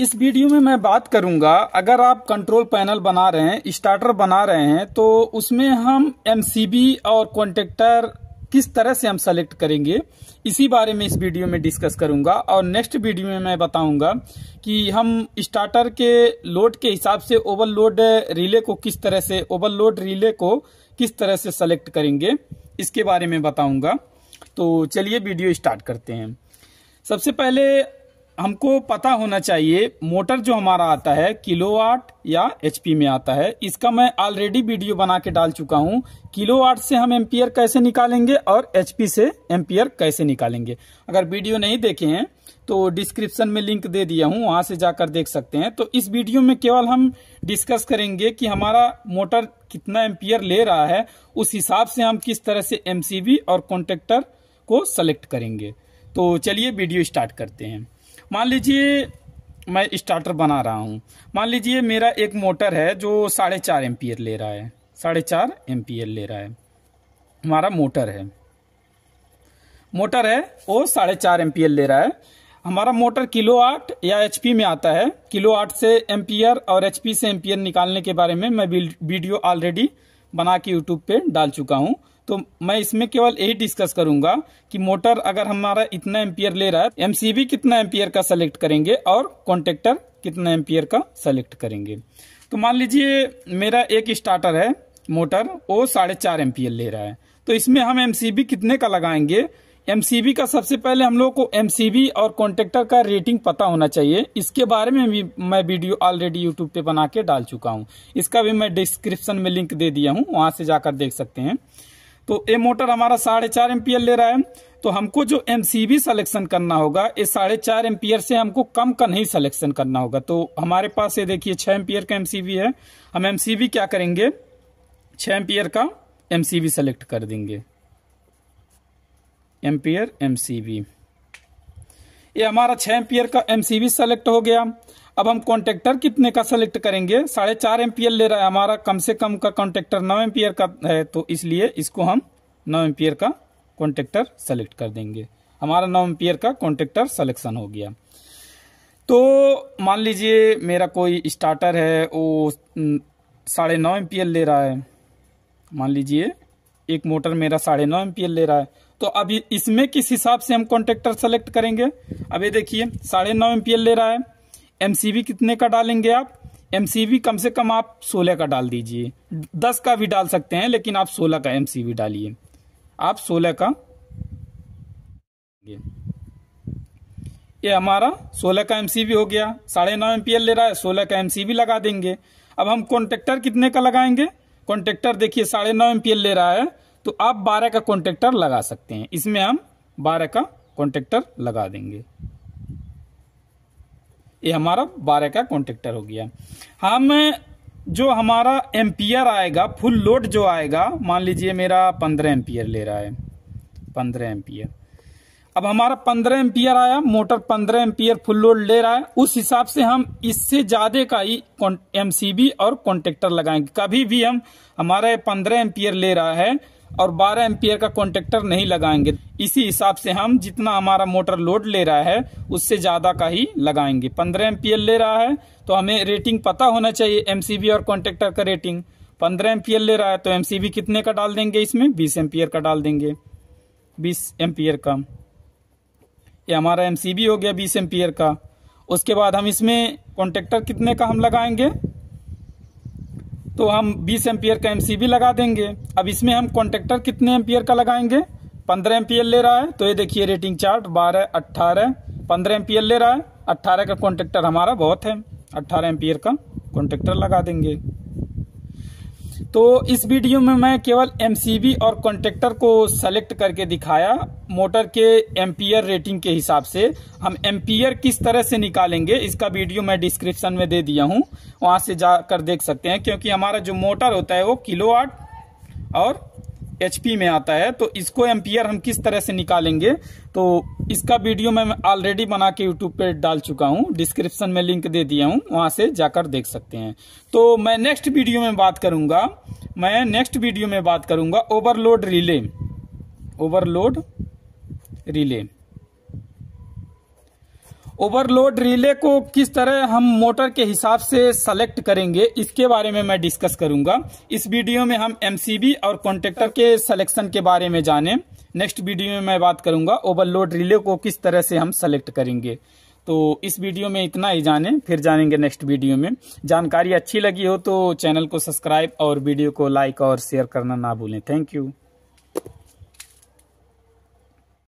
इस वीडियो में मैं बात करूंगा अगर आप कंट्रोल पैनल बना रहे हैं स्टार्टर बना रहे हैं तो उसमें हम एमसीबी और कॉन्टेक्टर किस तरह से हम सेलेक्ट करेंगे इसी बारे में इस वीडियो में डिस्कस करूंगा और नेक्स्ट वीडियो में मैं बताऊंगा कि हम स्टार्टर के लोड के हिसाब से ओवरलोड रिले को किस तरह से ओवरलोड रिले को किस तरह से सेलेक्ट करेंगे इसके बारे में बताऊंगा तो चलिए वीडियो स्टार्ट करते हैं सबसे पहले हमको पता होना चाहिए मोटर जो हमारा आता है किलोवाट या एचपी में आता है इसका मैं ऑलरेडी वीडियो बना के डाल चुका हूँ किलोवाट से हम एम्पियर कैसे निकालेंगे और एचपी से एम्पियर कैसे निकालेंगे अगर वीडियो नहीं देखे हैं तो डिस्क्रिप्शन में लिंक दे दिया हूँ वहां से जाकर देख सकते हैं तो इस वीडियो में केवल हम डिस्कस करेंगे कि हमारा मोटर कितना एम्पियर ले रहा है उस हिसाब से हम किस तरह से एम और कॉन्ट्रेक्टर को सेलेक्ट करेंगे तो चलिए वीडियो स्टार्ट करते हैं मान लीजिए मैं स्टार्टर बना रहा हूँ मान लीजिए मेरा एक मोटर है जो साढ़े चार एम्पियर ले रहा है साढ़े चार एम्पियर ले रहा है हमारा मोटर है मोटर है वो साढ़े चार एम्पियर ले रहा है हमारा मोटर किलो आठ या एचपी में आता है किलो आठ से एम्पियर और एचपी से एम्पियर निकालने के बारे में मैं वीडियो ऑलरेडी बना के यूट्यूब पे डाल चुका हूँ तो मैं इसमें केवल यही डिस्कस करूंगा कि मोटर अगर हमारा इतना एम्पियर ले रहा है एमसीबी कितना एम्पियर का सेलेक्ट करेंगे और कॉन्ट्रेक्टर कितना एम्पियर का सेलेक्ट करेंगे तो मान लीजिए मेरा एक स्टार्टर है मोटर वो साढ़े चार एम्पियर ले रहा है तो इसमें हम एमसीबी कितने का लगाएंगे एमसीबी का सबसे पहले हम लोग को एमसीबी और कॉन्ट्रेक्टर का रेटिंग पता होना चाहिए इसके बारे में भी मैं वीडियो ऑलरेडी यूट्यूब पे बना के डाल चुका हूँ इसका भी मैं डिस्क्रिप्शन में लिंक दे दिया हूँ वहां से जाकर देख सकते हैं तो ये मोटर हमारा साढ़े चार एम्पियर ले रहा है तो हमको जो एम सिलेक्शन करना होगा ये साढ़े चार एम्पियर से हमको कम का नहीं सिलेक्शन करना होगा तो हमारे पास ये देखिए छह एम्पियर का एम है हम एम क्या करेंगे छह एम्पियर का एम सेलेक्ट कर देंगे एम्पियर एम ये हमारा छह एम्पियर का एम सेलेक्ट हो गया अब हम कॉन्ट्रेक्टर कितने का सेलेक्ट करेंगे साढ़े चार एम्पियर ले रहा है हमारा कम से कम का कॉन्ट्रेक्टर नौ एम्पियर का है तो इसलिए इसको हम नौ एम्पियर का कॉन्ट्रेक्टर सेलेक्ट कर देंगे हमारा नौ एम्पियर का कॉन्ट्रेक्टर सेलेक्शन हो गया तो मान लीजिए मेरा कोई स्टार्टर है वो साढ़े नौ एम्पियर ले रहा है मान लीजिए एक मोटर मेरा साढ़े नौ एम्पियर ले रहा है तो अभी इसमें किस हिसाब से हम कॉन्ट्रेक्टर सेलेक्ट करेंगे अभी देखिए साढ़े नौ एम्पियर ले रहा है एम कितने का डालेंगे आप एम कम से कम आप सोलह का डाल दीजिए दस का भी डाल सकते हैं लेकिन आप सोलह का एम डालिए आप सोलह का ये हमारा सोलह का एम हो गया साढ़े नौ एम ले रहा है सोलह का एम लगा देंगे अब हम कॉन्ट्रेक्टर कितने का लगाएंगे कॉन्ट्रेक्टर देखिए साढ़े नौ एम ले रहा है तो आप बारह का कॉन्ट्रेक्टर लगा सकते हैं इसमें हम बारह का कॉन्ट्रेक्टर लगा देंगे ये हमारा बारह का कॉन्ट्रेक्टर हो गया हम हाँ, जो हमारा एम्पियर आएगा फुल लोड जो आएगा मान लीजिए मेरा पंद्रह एम्पियर ले रहा है पंद्रह एम्पियर अब हमारा पंद्रह एम्पियर आया मोटर पंद्रह एम्पियर फुल लोड ले रहा है उस हिसाब से हम इससे ज़्यादा का ही एम और कॉन्ट्रेक्टर लगाएंगे कभी भी हम हमारा पंद्रह एम्पियर ले रहा है और 12 एम्पियर का कॉन्टेक्टर नहीं लगाएंगे इसी हिसाब से हम जितना हमारा मोटर लोड ले रहा है उससे ज़्यादा का ही लगाएंगे 15 एम्पियर ले रहा है तो हमें रेटिंग पता होना चाहिए एमसीबी और कॉन्टेक्टर का रेटिंग 15 एम्पियर ले रहा है तो एमसीबी कितने का डाल देंगे इसमें बीस एम्पियर का डाल देंगे बीस एम्पियर का ये हमारा एमसीबी हो गया बीस एम्पियर का उसके बाद हम इसमें कॉन्टेक्टर कितने का हम लगाएंगे तो हम 20 एम्पियर का एमसीबी लगा देंगे अब इसमें हम कॉन्ट्रेक्टर कितने एम्पियर का लगाएंगे 15 एम्पियर ले रहा है तो ये देखिए रेटिंग चार्ट 12, 18, 15 एम्पियर ले रहा है 18 का कॉन्ट्रेक्टर हमारा बहुत है 18 एम्पियर का कॉन्ट्रेक्टर लगा देंगे तो इस वीडियो में मैं केवल एम और कॉन्ट्रेक्टर को सेलेक्ट करके दिखाया मोटर के एम्पियर रेटिंग के हिसाब से हम एम्पियर किस तरह से निकालेंगे इसका वीडियो मैं डिस्क्रिप्शन में दे दिया हूँ वहां से जाकर देख सकते हैं क्योंकि हमारा जो मोटर होता है वो किलोवाट और एचपी में आता है तो इसको एम्पियर हम किस तरह से निकालेंगे तो इसका वीडियो मैं ऑलरेडी बना के यूट्यूब पे डाल चुका हूँ डिस्क्रिप्शन में लिंक दे दिया हूँ वहां से जाकर देख सकते हैं तो मैं नेक्स्ट वीडियो में बात करूंगा मैं नेक्स्ट वीडियो में बात करूंगा overload relay overload relay overload relay को किस तरह हम मोटर के हिसाब से सेलेक्ट करेंगे इसके बारे में मैं डिस्कस करूंगा इस वीडियो में हम एमसीबी और कॉन्ट्रेक्टर के सिलेक्शन के बारे में जानें नेक्स्ट वीडियो में मैं बात करूंगा ओवरलोड रिले को किस तरह से हम सेलेक्ट करेंगे तो इस वीडियो में इतना ही जानें फिर जानेंगे नेक्स्ट वीडियो में जानकारी अच्छी लगी हो तो चैनल को सब्सक्राइब और वीडियो को लाइक और शेयर करना ना भूलें थैंक यू